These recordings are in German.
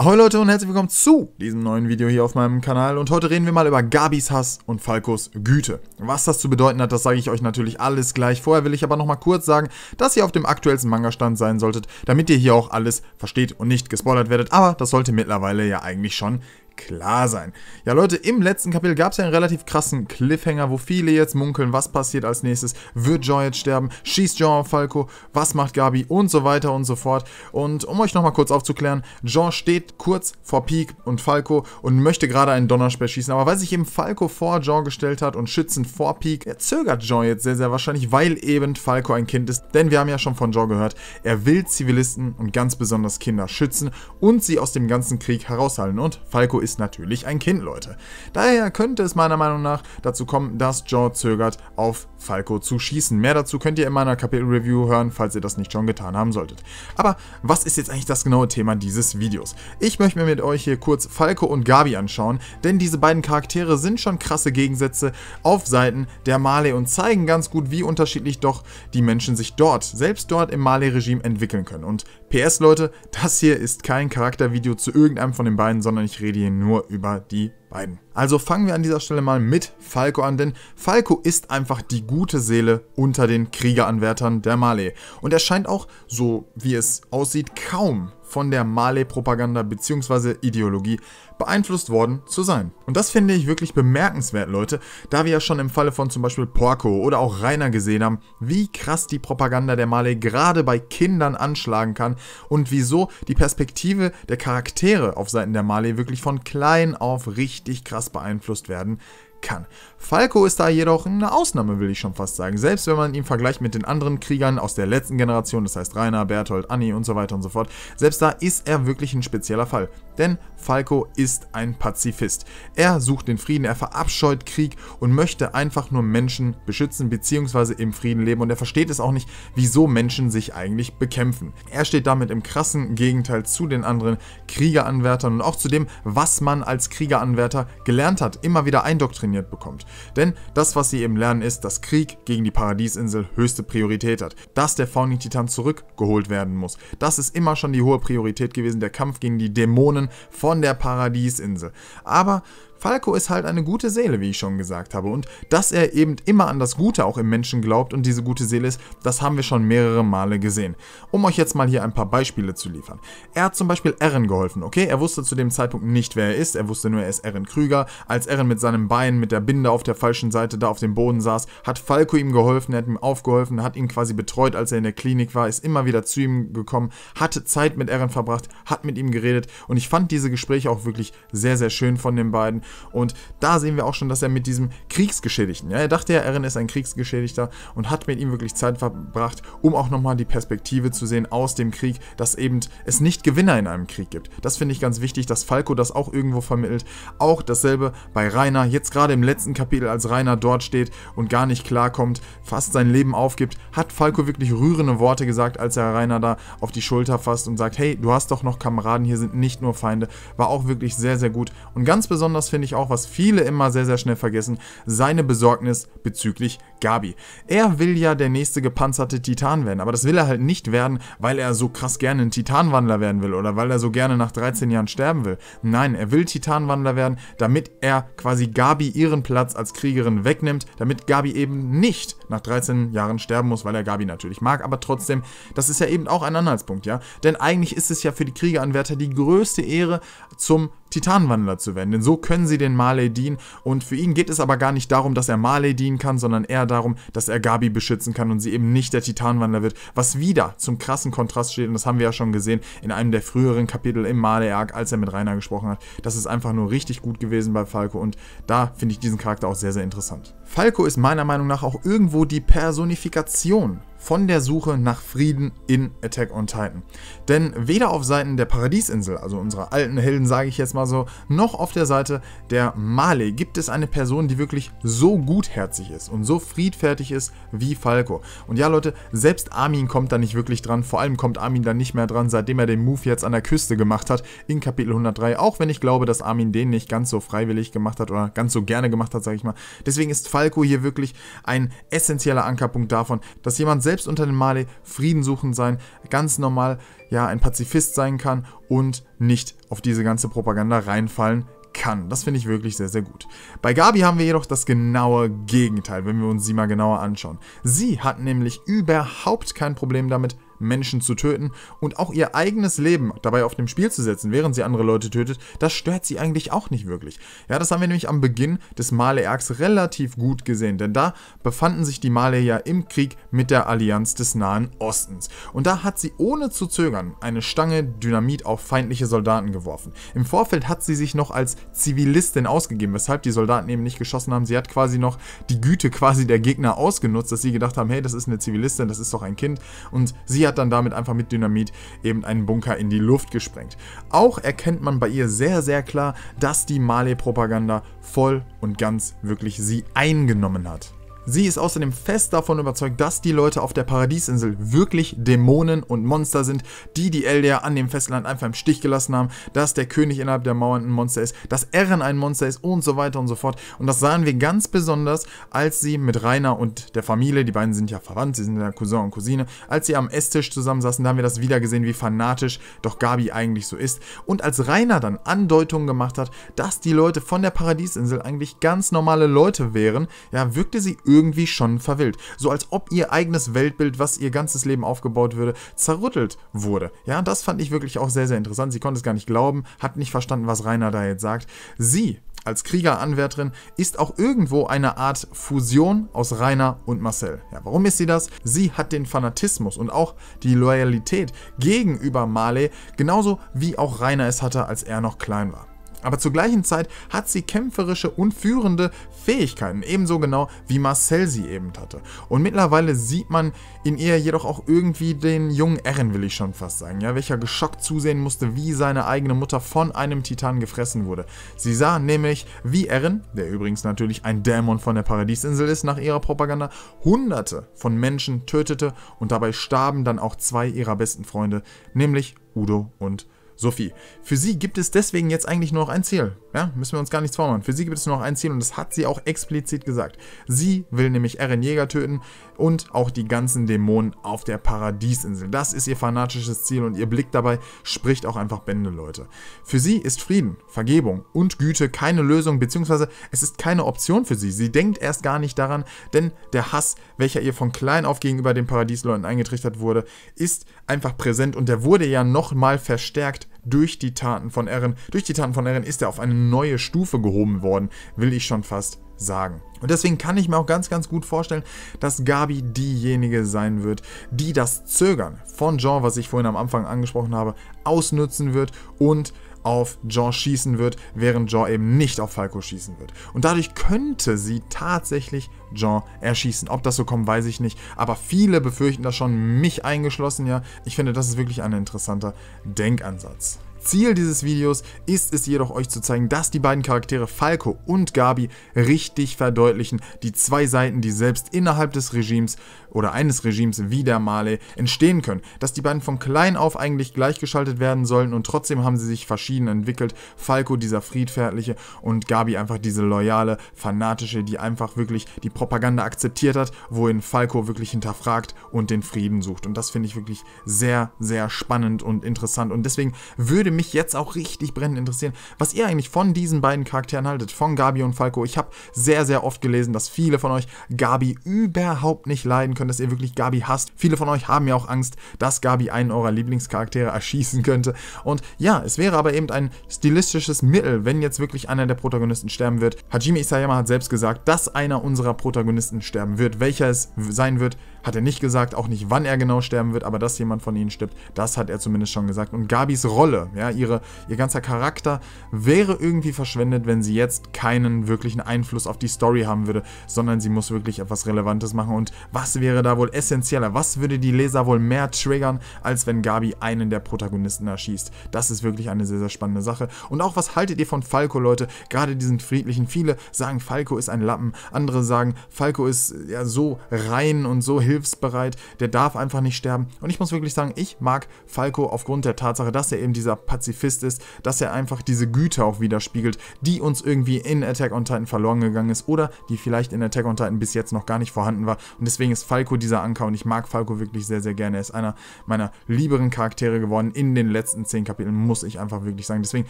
Ahoi Leute und herzlich willkommen zu diesem neuen Video hier auf meinem Kanal und heute reden wir mal über Gabis Hass und Falkos Güte. Was das zu bedeuten hat, das sage ich euch natürlich alles gleich. Vorher will ich aber nochmal kurz sagen, dass ihr auf dem aktuellsten Manga-Stand sein solltet, damit ihr hier auch alles versteht und nicht gespoilert werdet, aber das sollte mittlerweile ja eigentlich schon klar sein. Ja Leute, im letzten Kapitel gab es ja einen relativ krassen Cliffhanger, wo viele jetzt munkeln, was passiert als nächstes, wird Joy jetzt sterben, schießt Jean auf Falco, was macht Gabi und so weiter und so fort. Und um euch nochmal kurz aufzuklären, Jean steht kurz vor Peak und Falco und möchte gerade einen Donnerspeer schießen, aber weil sich eben Falco vor Jean gestellt hat und schützend vor Peak, zögert Jean jetzt sehr, sehr wahrscheinlich, weil eben Falco ein Kind ist. Denn wir haben ja schon von Jean gehört, er will Zivilisten und ganz besonders Kinder schützen und sie aus dem ganzen Krieg heraushalten. Und Falco ist ist natürlich ein Kind, Leute. Daher könnte es meiner Meinung nach dazu kommen, dass Jaw zögert, auf Falco zu schießen. Mehr dazu könnt ihr in meiner Kapitel-Review hören, falls ihr das nicht schon getan haben solltet. Aber was ist jetzt eigentlich das genaue Thema dieses Videos? Ich möchte mir mit euch hier kurz Falco und Gabi anschauen, denn diese beiden Charaktere sind schon krasse Gegensätze auf Seiten der Male und zeigen ganz gut, wie unterschiedlich doch die Menschen sich dort, selbst dort im Male-Regime entwickeln können. Und PS, Leute, das hier ist kein Charaktervideo zu irgendeinem von den beiden, sondern ich rede hier nur über die beiden. Also fangen wir an dieser Stelle mal mit Falco an, denn Falco ist einfach die gute Seele unter den Kriegeranwärtern der Male. Und er scheint auch, so wie es aussieht, kaum von der Male-Propaganda bzw. Ideologie beeinflusst worden zu sein. Und das finde ich wirklich bemerkenswert, Leute, da wir ja schon im Falle von zum Beispiel Porco oder auch Rainer gesehen haben, wie krass die Propaganda der Male gerade bei Kindern anschlagen kann und wieso die Perspektive der Charaktere auf Seiten der Male wirklich von klein auf richtig richtig krass beeinflusst werden, kann. Falco ist da jedoch eine Ausnahme, will ich schon fast sagen. Selbst wenn man ihn vergleicht mit den anderen Kriegern aus der letzten Generation, das heißt Rainer, Berthold, Anni und so weiter und so fort, selbst da ist er wirklich ein spezieller Fall. Denn Falco ist ein Pazifist. Er sucht den Frieden, er verabscheut Krieg und möchte einfach nur Menschen beschützen bzw. im Frieden leben und er versteht es auch nicht, wieso Menschen sich eigentlich bekämpfen. Er steht damit im krassen Gegenteil zu den anderen Kriegeranwärtern und auch zu dem, was man als Kriegeranwärter gelernt hat, immer wieder eindoktriniert trainiert bekommt. Denn das, was sie eben lernen, ist, dass Krieg gegen die Paradiesinsel höchste Priorität hat, dass der Founding Titan zurückgeholt werden muss. Das ist immer schon die hohe Priorität gewesen, der Kampf gegen die Dämonen von der Paradiesinsel. Aber Falco ist halt eine gute Seele, wie ich schon gesagt habe. Und dass er eben immer an das Gute auch im Menschen glaubt und diese gute Seele ist, das haben wir schon mehrere Male gesehen. Um euch jetzt mal hier ein paar Beispiele zu liefern. Er hat zum Beispiel Eren geholfen, okay? Er wusste zu dem Zeitpunkt nicht, wer er ist. Er wusste nur, er ist Eren Krüger. Als Eren mit seinem Bein, mit der Binde auf der falschen Seite da auf dem Boden saß, hat Falco ihm geholfen, er hat ihm aufgeholfen, hat ihn quasi betreut, als er in der Klinik war, ist immer wieder zu ihm gekommen, hatte Zeit mit Eren verbracht, hat mit ihm geredet. Und ich fand diese Gespräche auch wirklich sehr, sehr schön von den beiden. Und da sehen wir auch schon, dass er mit diesem Kriegsgeschädigten, ja, er dachte ja, Eren ist ein Kriegsgeschädigter und hat mit ihm wirklich Zeit verbracht, um auch nochmal die Perspektive zu sehen aus dem Krieg, dass eben es nicht Gewinner in einem Krieg gibt. Das finde ich ganz wichtig, dass Falco das auch irgendwo vermittelt. Auch dasselbe bei Rainer, jetzt gerade im letzten Kapitel, als Rainer dort steht und gar nicht klarkommt, fast sein Leben aufgibt, hat Falco wirklich rührende Worte gesagt, als er Rainer da auf die Schulter fasst und sagt, hey, du hast doch noch Kameraden, hier sind nicht nur Feinde. War auch wirklich sehr, sehr gut. Und ganz besonders finde finde ich auch, was viele immer sehr, sehr schnell vergessen, seine Besorgnis bezüglich Gabi. Er will ja der nächste gepanzerte Titan werden, aber das will er halt nicht werden, weil er so krass gerne ein Titanwandler werden will oder weil er so gerne nach 13 Jahren sterben will. Nein, er will Titanwandler werden, damit er quasi Gabi ihren Platz als Kriegerin wegnimmt, damit Gabi eben nicht nach 13 Jahren sterben muss, weil er Gabi natürlich mag, aber trotzdem, das ist ja eben auch ein Anhaltspunkt, ja? Denn eigentlich ist es ja für die Kriegeranwärter die größte Ehre, zum Titanwandler zu werden, denn so können sie den Marley dienen und für ihn geht es aber gar nicht darum, dass er Marley dienen kann, sondern er darum, dass er Gabi beschützen kann und sie eben nicht der Titanwandler wird, was wieder zum krassen Kontrast steht und das haben wir ja schon gesehen in einem der früheren Kapitel im Maleak, als er mit Rainer gesprochen hat. Das ist einfach nur richtig gut gewesen bei Falco und da finde ich diesen Charakter auch sehr, sehr interessant. Falco ist meiner Meinung nach auch irgendwo die Personifikation von der Suche nach Frieden in Attack on Titan. Denn weder auf Seiten der Paradiesinsel, also unserer alten Helden sage ich jetzt mal so, noch auf der Seite der Male gibt es eine Person, die wirklich so gutherzig ist und so friedfertig ist wie Falco. Und ja Leute, selbst Armin kommt da nicht wirklich dran, vor allem kommt Armin da nicht mehr dran, seitdem er den Move jetzt an der Küste gemacht hat in Kapitel 103, auch wenn ich glaube, dass Armin den nicht ganz so freiwillig gemacht hat oder ganz so gerne gemacht hat, sage ich mal. Deswegen ist Falco hier wirklich ein essentieller Ankerpunkt davon, dass jemand selbst selbst unter den Mali Frieden sein, ganz normal ja ein Pazifist sein kann und nicht auf diese ganze Propaganda reinfallen kann. Das finde ich wirklich sehr, sehr gut. Bei Gabi haben wir jedoch das genaue Gegenteil, wenn wir uns sie mal genauer anschauen. Sie hat nämlich überhaupt kein Problem damit, Menschen zu töten und auch ihr eigenes Leben dabei auf dem Spiel zu setzen, während sie andere Leute tötet, das stört sie eigentlich auch nicht wirklich. Ja, das haben wir nämlich am Beginn des Maleergs relativ gut gesehen, denn da befanden sich die ja im Krieg mit der Allianz des Nahen Ostens. Und da hat sie ohne zu zögern eine Stange Dynamit auf feindliche Soldaten geworfen. Im Vorfeld hat sie sich noch als Zivilistin ausgegeben, weshalb die Soldaten eben nicht geschossen haben. Sie hat quasi noch die Güte quasi der Gegner ausgenutzt, dass sie gedacht haben, hey, das ist eine Zivilistin, das ist doch ein Kind. Und sie hat hat dann damit einfach mit Dynamit eben einen Bunker in die Luft gesprengt. Auch erkennt man bei ihr sehr, sehr klar, dass die Male-Propaganda voll und ganz wirklich sie eingenommen hat. Sie ist außerdem fest davon überzeugt, dass die Leute auf der Paradiesinsel wirklich Dämonen und Monster sind, die die Elder an dem Festland einfach im Stich gelassen haben, dass der König innerhalb der Mauern ein Monster ist, dass Eren ein Monster ist und so weiter und so fort. Und das sahen wir ganz besonders, als sie mit Rainer und der Familie, die beiden sind ja verwandt, sie sind ja Cousin und Cousine, als sie am Esstisch zusammensaßen, da haben wir das wieder gesehen, wie fanatisch doch Gabi eigentlich so ist. Und als Rainer dann Andeutungen gemacht hat, dass die Leute von der Paradiesinsel eigentlich ganz normale Leute wären, ja, wirkte sie irgendwie irgendwie schon verwillt. So als ob ihr eigenes Weltbild, was ihr ganzes Leben aufgebaut würde, zerrüttelt wurde. Ja, das fand ich wirklich auch sehr, sehr interessant. Sie konnte es gar nicht glauben, hat nicht verstanden, was Rainer da jetzt sagt. Sie, als Kriegeranwärterin ist auch irgendwo eine Art Fusion aus Rainer und Marcel. Ja, warum ist sie das? Sie hat den Fanatismus und auch die Loyalität gegenüber Marley, genauso wie auch Rainer es hatte, als er noch klein war. Aber zur gleichen Zeit hat sie kämpferische und führende Fähigkeiten, ebenso genau wie Marcel sie eben hatte. Und mittlerweile sieht man in ihr jedoch auch irgendwie den jungen Erin, will ich schon fast sagen, ja, welcher geschockt zusehen musste, wie seine eigene Mutter von einem Titan gefressen wurde. Sie sah nämlich, wie Erin, der übrigens natürlich ein Dämon von der Paradiesinsel ist nach ihrer Propaganda, hunderte von Menschen tötete und dabei starben dann auch zwei ihrer besten Freunde, nämlich Udo und Udo. Sophie. Für sie gibt es deswegen jetzt eigentlich nur noch ein Ziel. Ja, müssen wir uns gar nichts vormachen. Für sie gibt es nur noch ein Ziel und das hat sie auch explizit gesagt. Sie will nämlich Eren Jäger töten und auch die ganzen Dämonen auf der Paradiesinsel. Das ist ihr fanatisches Ziel und ihr Blick dabei spricht auch einfach Bände, Leute. Für sie ist Frieden, Vergebung und Güte keine Lösung, beziehungsweise es ist keine Option für sie. Sie denkt erst gar nicht daran, denn der Hass, welcher ihr von klein auf gegenüber den Paradiesleuten eingetrichtert wurde, ist einfach präsent und der wurde ja nochmal verstärkt durch die Taten von Erin, durch die Taten von Eren ist er auf eine neue Stufe gehoben worden, will ich schon fast sagen. Und deswegen kann ich mir auch ganz, ganz gut vorstellen, dass Gabi diejenige sein wird, die das Zögern von Jean, was ich vorhin am Anfang angesprochen habe, ausnutzen wird und auf Jean schießen wird, während Jean eben nicht auf Falco schießen wird. Und dadurch könnte sie tatsächlich Jean erschießen. Ob das so kommt, weiß ich nicht. Aber viele befürchten das schon, mich eingeschlossen, ja. Ich finde, das ist wirklich ein interessanter Denkansatz. Ziel dieses Videos ist es jedoch euch zu zeigen, dass die beiden Charaktere Falco und Gabi richtig verdeutlichen, die zwei Seiten, die selbst innerhalb des Regimes oder eines Regimes wie der Male entstehen können. Dass die beiden von klein auf eigentlich gleichgeschaltet werden sollen und trotzdem haben sie sich verschieden entwickelt. Falco dieser friedfertliche und Gabi einfach diese loyale, fanatische, die einfach wirklich die Propaganda akzeptiert hat, wohin Falco wirklich hinterfragt und den Frieden sucht. Und das finde ich wirklich sehr, sehr spannend und interessant und deswegen würde würde mich jetzt auch richtig brennend interessieren, was ihr eigentlich von diesen beiden Charakteren haltet, von Gabi und Falco. Ich habe sehr, sehr oft gelesen, dass viele von euch Gabi überhaupt nicht leiden können, dass ihr wirklich Gabi hasst. Viele von euch haben ja auch Angst, dass Gabi einen eurer Lieblingscharaktere erschießen könnte. Und ja, es wäre aber eben ein stilistisches Mittel, wenn jetzt wirklich einer der Protagonisten sterben wird. Hajime Isayama hat selbst gesagt, dass einer unserer Protagonisten sterben wird. Welcher es sein wird, hat er nicht gesagt, auch nicht wann er genau sterben wird, aber dass jemand von ihnen stirbt, das hat er zumindest schon gesagt. Und Gabis Rolle, ja, ja, ihre, ihr ganzer Charakter wäre irgendwie verschwendet, wenn sie jetzt keinen wirklichen Einfluss auf die Story haben würde, sondern sie muss wirklich etwas Relevantes machen. Und was wäre da wohl essentieller? Was würde die Leser wohl mehr triggern, als wenn Gabi einen der Protagonisten erschießt? Das ist wirklich eine sehr, sehr spannende Sache. Und auch was haltet ihr von Falco, Leute? Gerade diesen friedlichen. Viele sagen, Falco ist ein Lappen. Andere sagen, Falco ist ja so rein und so hilfsbereit. Der darf einfach nicht sterben. Und ich muss wirklich sagen, ich mag Falco aufgrund der Tatsache, dass er eben dieser Pazifist ist, dass er einfach diese Güte auch widerspiegelt, die uns irgendwie in Attack on Titan verloren gegangen ist oder die vielleicht in Attack on Titan bis jetzt noch gar nicht vorhanden war. Und deswegen ist Falco dieser Anker und ich mag Falco wirklich sehr, sehr gerne. Er ist einer meiner lieberen Charaktere geworden in den letzten zehn Kapiteln, muss ich einfach wirklich sagen. Deswegen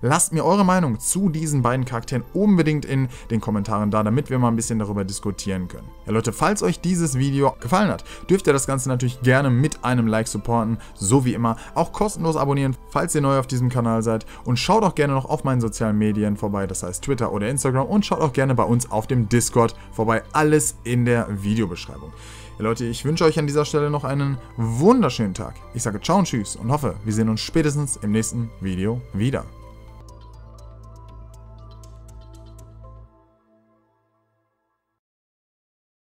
lasst mir eure Meinung zu diesen beiden Charakteren unbedingt in den Kommentaren da, damit wir mal ein bisschen darüber diskutieren können. Ja Leute, falls euch dieses Video gefallen hat, dürft ihr das Ganze natürlich gerne mit einem Like supporten, so wie immer. Auch kostenlos abonnieren, falls ihr neu auf diesem Kanal seid und schaut auch gerne noch auf meinen sozialen Medien vorbei, das heißt Twitter oder Instagram und schaut auch gerne bei uns auf dem Discord vorbei, alles in der Videobeschreibung. Ja, Leute, ich wünsche euch an dieser Stelle noch einen wunderschönen Tag. Ich sage ciao und tschüss und hoffe, wir sehen uns spätestens im nächsten Video wieder.